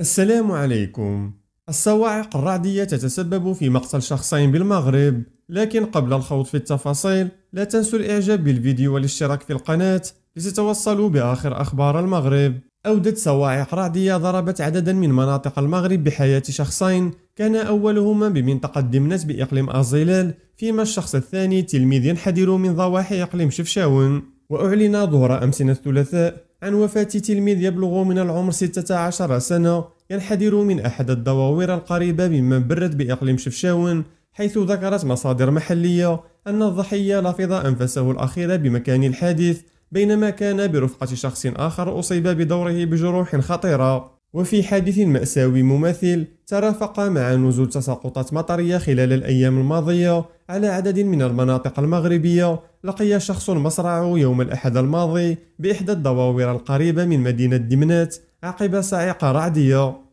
السلام عليكم الصواعق الرعدية تتسبب في مقتل شخصين بالمغرب لكن قبل الخوض في التفاصيل لا تنسوا الإعجاب بالفيديو والاشتراك في القناة لتتوصلوا بآخر أخبار المغرب أودت صواعق رعدية ضربت عددا من مناطق المغرب بحياة شخصين كان أولهما بمنطقة دمنت بإقليم أزيلال فيما الشخص الثاني تلميذ حذر من ضواحي إقليم شفشاون وأعلن ظهر أمس الثلاثاء عن وفاة تلميذ يبلغ من العمر 16 سنة ينحدر من أحد الدواوير القريبة من منبرة بإقليم شفشاون حيث ذكرت مصادر محلية أن الضحية لفظ أنفسه الأخيرة بمكان الحادث بينما كان برفقة شخص آخر أصيب بدوره بجروح خطيرة وفي حادث مأساوي مماثل ترافق مع نزول تساقطات مطرية خلال الأيام الماضية على عدد من المناطق المغربية لقي شخص مصرع يوم الأحد الماضي بإحدى الدواور القريبة من مدينة دمنات عقب صاعقة رعدية